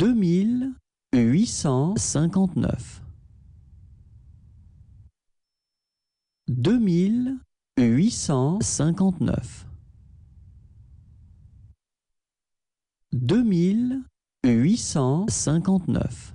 deux mille huit cent cinquante-neuf. deux mille huit cent cinquante-neuf. deux mille huit cent cinquante-neuf.